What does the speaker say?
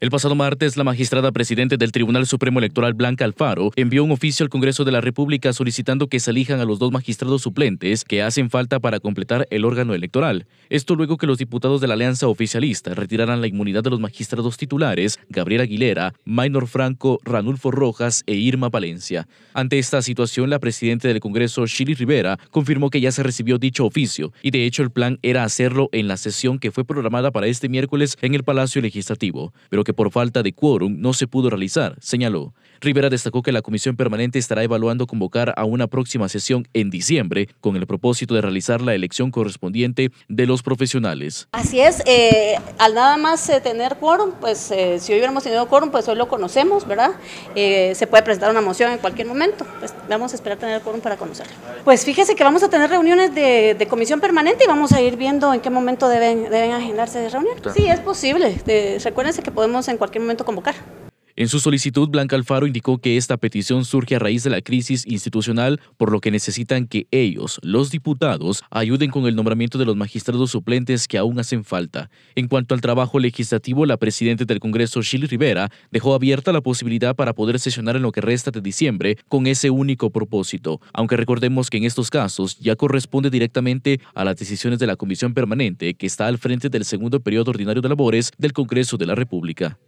El pasado martes, la magistrada presidente del Tribunal Supremo Electoral, Blanca Alfaro, envió un oficio al Congreso de la República solicitando que se elijan a los dos magistrados suplentes que hacen falta para completar el órgano electoral. Esto luego que los diputados de la Alianza Oficialista retiraran la inmunidad de los magistrados titulares, Gabriel Aguilera, Maynor Franco, Ranulfo Rojas e Irma Palencia. Ante esta situación, la presidenta del Congreso, Shirley Rivera, confirmó que ya se recibió dicho oficio y de hecho el plan era hacerlo en la sesión que fue programada para este miércoles en el Palacio Legislativo, pero que por falta de quórum no se pudo realizar, señaló. Rivera destacó que la comisión permanente estará evaluando convocar a una próxima sesión en diciembre con el propósito de realizar la elección correspondiente de los profesionales. Así es, eh, al nada más eh, tener quórum, pues eh, si hoy hubiéramos tenido quórum, pues hoy lo conocemos, ¿verdad? se puede presentar una moción en cualquier momento, pues vamos a esperar tener quórum para conocerlo. Pues fíjese que vamos a tener reuniones de, comisión permanente y vamos a ir viendo en qué momento deben, deben agendarse de reunir. Sí, es posible, recuérdense que podemos en cualquier momento convocar. En su solicitud, Blanca Alfaro indicó que esta petición surge a raíz de la crisis institucional, por lo que necesitan que ellos, los diputados, ayuden con el nombramiento de los magistrados suplentes que aún hacen falta. En cuanto al trabajo legislativo, la presidenta del Congreso, Shirley Rivera, dejó abierta la posibilidad para poder sesionar en lo que resta de diciembre con ese único propósito, aunque recordemos que en estos casos ya corresponde directamente a las decisiones de la Comisión Permanente que está al frente del segundo periodo ordinario de labores del Congreso de la República.